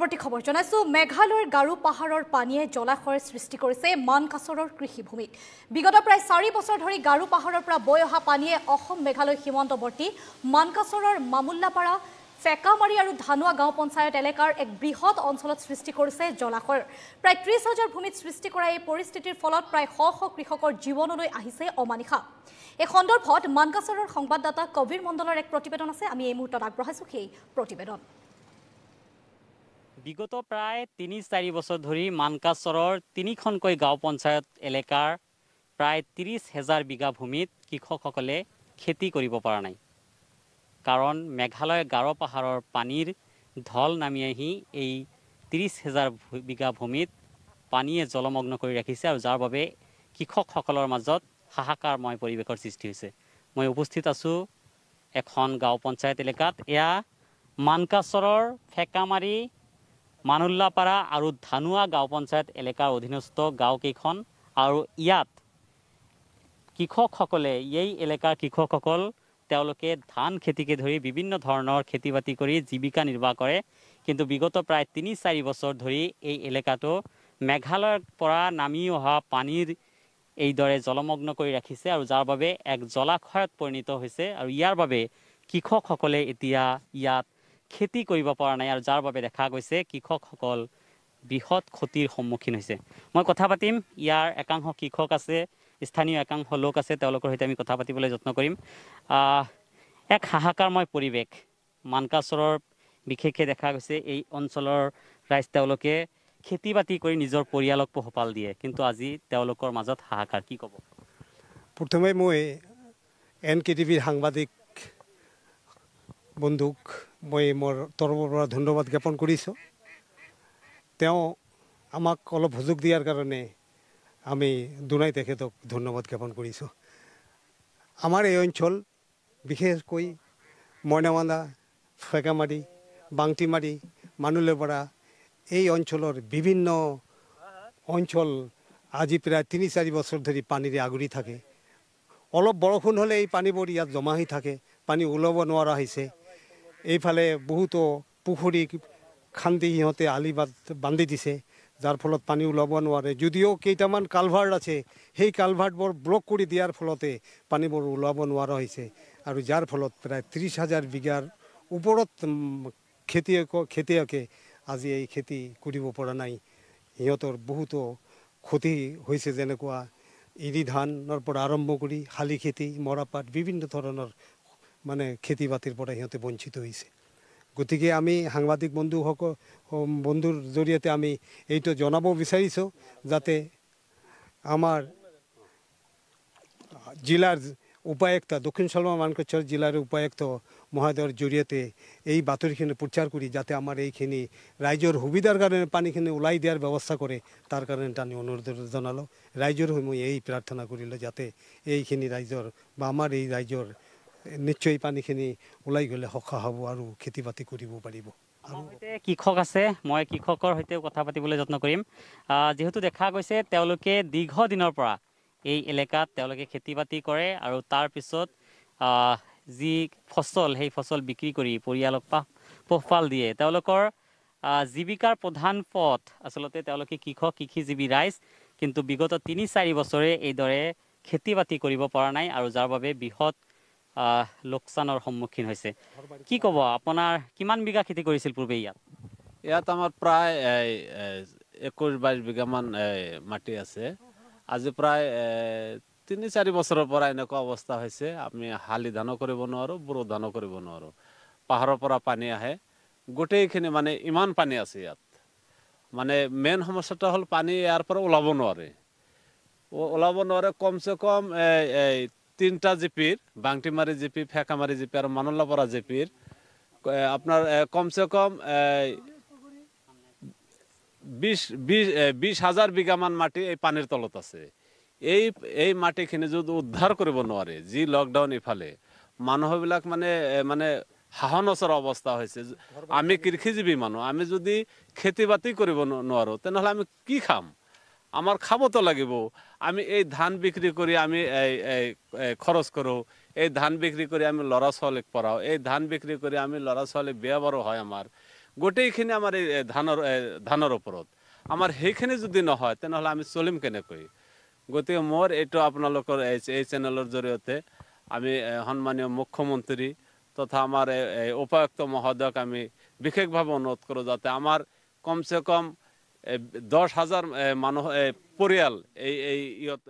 পৰৱৰ্তী খবৰ জনাইছোঁ মেঘালয়ৰ গাৰু পাহাৰৰ পানীয়ে জলাশয়ৰ সৃষ্টি কৰিছে মানকাছৰৰ কৃষিভূমিত বিগত প্ৰায় চাৰি বছৰ ধৰি গাৰু পাহাৰৰ পৰা বৈ অহা পানীয়ে অসম মেঘালয় সীমান্তৱৰ্তী মানকাছৰৰ মামুল্লাপাৰা ফেকামাৰী আৰু ধানোৱা গাঁও পঞ্চায়ত এলেকাৰ এক বৃহৎ অঞ্চলত সৃষ্টি কৰিছে জলাশয়ৰ প্ৰায় ত্ৰিছ হাজাৰ ভূমিত সৃষ্টি কৰা এই পৰিস্থিতিৰ ফলত প্ৰায় শ শ কৃষকৰ জীৱনলৈ আহিছে অমানিশা এই সন্দৰ্ভত মানকাছৰৰ সংবাদদাতা কবিৰ মণ্ডলৰ এক প্ৰতিবেদন আছে আমি এই মুহূৰ্তত আগবঢ়াইছোঁ সেই প্ৰতিবেদন বিগত প্ৰায় তিনি চাৰি বছৰ ধৰি মানকাচৰৰ তিনিখনকৈ গাঁও পঞ্চায়ত এলেকাৰ প্ৰায় ত্ৰিছ হেজাৰ বিঘা ভূমিত কৃষকসকলে খেতি কৰিব পৰা নাই কাৰণ মেঘালয় গাৰ পাহাৰৰ পানীৰ ঢল নামি আহি এই ত্ৰিছ হেজাৰ বিঘা ভূমিত পানীয়ে জলমগ্ন কৰি ৰাখিছে আৰু যাৰ বাবে কৃষকসকলৰ মাজত হাহাকাৰময় পৰিৱেশৰ সৃষ্টি হৈছে মই উপস্থিত আছোঁ এখন গাঁও পঞ্চায়ত এলেকাত এয়া মানকাচৰৰ ফেকামাৰী মানুল্লাপাৰা আৰু ধানুৱা গাঁও পঞ্চায়ত এলেকাৰ অধীনস্থ গাঁওকেইখন আৰু ইয়াত কৃষকসকলে এই এলেকাৰ কৃষকসকল তেওঁলোকে ধান খেতিকে ধৰি বিভিন্ন ধৰণৰ খেতি বাতি কৰি জীৱিকা নিৰ্বাহ কৰে কিন্তু বিগত প্ৰায় তিনি চাৰি বছৰ ধৰি এই এলেকাটো মেঘালয়ৰ পৰা নামি অহা পানীৰ এইদৰে জলমগ্ন কৰি ৰাখিছে আৰু যাৰ বাবে এক জলাশয়ত পৰিণত হৈছে আৰু ইয়াৰ বাবে কৃষকসকলে এতিয়া ইয়াত খেতি কৰিব পৰা নাই আৰু যাৰ বাবে দেখা গৈছে কৃষকসকল বৃহৎ ক্ষতিৰ সন্মুখীন হৈছে মই কথা পাতিম ইয়াৰ একাংশ কৃষক আছে স্থানীয় একাংশ লোক আছে তেওঁলোকৰ সৈতে আমি কথা পাতিবলৈ যত্ন কৰিম এক হাহাকাৰময় পৰিৱেশ মানকাচৰৰ বিশেষকৈ দেখা গৈছে এই অঞ্চলৰ ৰাইজ তেওঁলোকে খেতি বাতি কৰি নিজৰ পৰিয়ালক পোহপাল দিয়ে কিন্তু আজি তেওঁলোকৰ মাজত হাহাকাৰ কি ক'ব প্ৰথমে মই এন কে টিভিৰ সাংবাদিক বন্ধুক মই মোৰ তৰফৰ পৰা ধন্যবাদ জ্ঞাপন কৰিছোঁ তেওঁ আমাক অলপ সুযোগ দিয়াৰ কাৰণে আমি দুনাই তেখেতক ধন্যবাদ জ্ঞাপন কৰিছোঁ আমাৰ এই অঞ্চল বিশেষকৈ মইনামাদা ফেকামাৰী বাংটিমাৰী মানুলেপৰা এই অঞ্চলৰ বিভিন্ন অঞ্চল আজি প্ৰায় তিনি চাৰি বছৰ ধৰি পানীৰে আগুৰি থাকে অলপ বৰষুণ হ'লে এই পানীবোৰ ইয়াত জমা হৈ থাকে পানী ওলাব নোৱাৰা হৈছে এইফালে বহুতো পুখুৰী খান্দি সিহঁতে আলি বাদ বান্ধি দিছে যাৰ ফলত পানী ওলাব নোৱাৰে যদিও কেইটামান কালভাৰ্ট আছে সেই কালভাৰ্টবোৰ ব্লক কৰি দিয়াৰ ফলতে পানীবোৰ ওলাব নোৱাৰা হৈছে আৰু যাৰ ফলত প্ৰায় ত্ৰিছ হাজাৰ বিঘাৰ ওপৰত খেতিয়ক খেতিয়কে আজি এই খেতি কৰিব পৰা নাই সিহঁতৰ বহুতো ক্ষতি হৈছে যেনেকুৱা ইৰি ধানৰ পৰা আৰম্ভ কৰি শালি খেতি মৰাপাত বিভিন্ন ধৰণৰ মানে খেতি বাতিৰ পৰা সিহঁতে বঞ্চিত হৈছে গতিকে আমি সাংবাদিক বন্ধুসকল বন্ধুৰ জৰিয়তে আমি এইটো জনাব বিচাৰিছোঁ যাতে আমাৰ জিলাৰ উপায়ুক্ত দক্ষিণ চলমা মানকচ্ছর জিলাৰ উপায়ুক্ত মহোদয়ৰ জৰিয়তে এই বাতৰিখিনি প্ৰচাৰ কৰি যাতে আমাৰ এইখিনি ৰাইজৰ সুবিধাৰ কাৰণে পানীখিনি ওলাই দিয়াৰ ব্যৱস্থা কৰে তাৰ কাৰণে আমি অনুৰোধ জনালোঁ ৰাইজৰ সময় এই প্ৰাৰ্থনা কৰিলোঁ যাতে এইখিনি ৰাইজৰ বা আমাৰ এই ৰাইজৰ নিশ্চয় পানীখিনি ওলাই গ'লে সকাহ হ'ব আৰু খেতি বাতি কৰিব পাৰিব কৃষক আছে মই কৃষকৰ সৈতেও কথা পাতিবলৈ যত্ন কৰিম যিহেতু দেখা গৈছে তেওঁলোকে দীৰ্ঘদিনৰ পৰা এই এলেকাত তেওঁলোকে খেতি বাতি কৰে আৰু তাৰপিছত যি ফচল সেই ফচল বিক্ৰী কৰি পৰিয়ালক পাহ পোহপাল দিয়ে তেওঁলোকৰ জীৱিকাৰ প্ৰধান পথ আচলতে তেওঁলোকে কৃষক কৃষিজীৱী ৰাইজ কিন্তু বিগত তিনি চাৰি বছৰে এইদৰে খেতি বাতি কৰিব পৰা নাই আৰু যাৰ বাবে বৃহৎ লোকচানৰ সন্মুখীন হৈছে কি ক'ব আপোনাৰ কিমান বিঘা খেতি কৰিছিল পূৰ্বে ইয়াত ইয়াত আমাৰ প্ৰায় একৈছ বাইছ বিঘামান মাটি আছে আজি প্ৰায় তিনি চাৰি বছৰৰ পৰা এনেকুৱা অৱস্থা হৈছে আমি শালি ধানো কৰিব নোৱাৰোঁ বড়ো ধানো কৰিব নোৱাৰোঁ পাহাৰৰ পৰা পানী আহে গোটেইখিনি মানে ইমান পানী আছে ইয়াত মানে মেইন সমস্যাটো হ'ল পানী ইয়াৰ পৰা ওলাব নোৱাৰে ওলাব নোৱাৰে কমচে কম তিনটা জিপির বাংটিমারি জিপি ফেকামারি জিপি আর মানল্লাপড়া জিপির আপনার কমসে কম বিশ বিশ বিশ হাজার বিঘামান মাটি এই পানির তলত আছে এই এই মাটিখিনি যদি উদ্ধাৰ কৰিব নোৱাৰে যি লকডাউন ইফালে মানুহবিলাক মানে মানে হাহনচৰ অৱস্থা হৈছে আমি কৃষিজীবী মানুহ আমি যদি খেতি বাতি কৰিব নো তেনেহ'লে আমি কি খাম আমাৰ খাবতো লাগিব আমি এই ধান বিক্ৰী কৰি আমি খৰচ কৰোঁ এই ধান বিক্ৰী কৰি আমি ল'ৰা ছোৱালীক পঢ়াওঁ এই ধান বিক্ৰী কৰি আমি ল'ৰা ছোৱালী বিয়া বাৰু হয় আমাৰ গোটেইখিনি আমাৰ এই ধানৰ ধানৰ ওপৰত আমাৰ সেইখিনি যদি নহয় তেনেহ'লে আমি চলিম কেনেকৈ গতিকে মোৰ এইটো আপোনালোকৰ এই এই চেনেলৰ জৰিয়তে আমি সন্মানীয় মুখ্যমন্ত্ৰী তথা আমাৰ এই উপায়ুক্ত মহোদয়ক আমি বিশেষভাৱে অনুৰোধ কৰোঁ যাতে আমাৰ কমচে কম দশ হাজার মানুষ পরিয়াল এই এই ইয়ত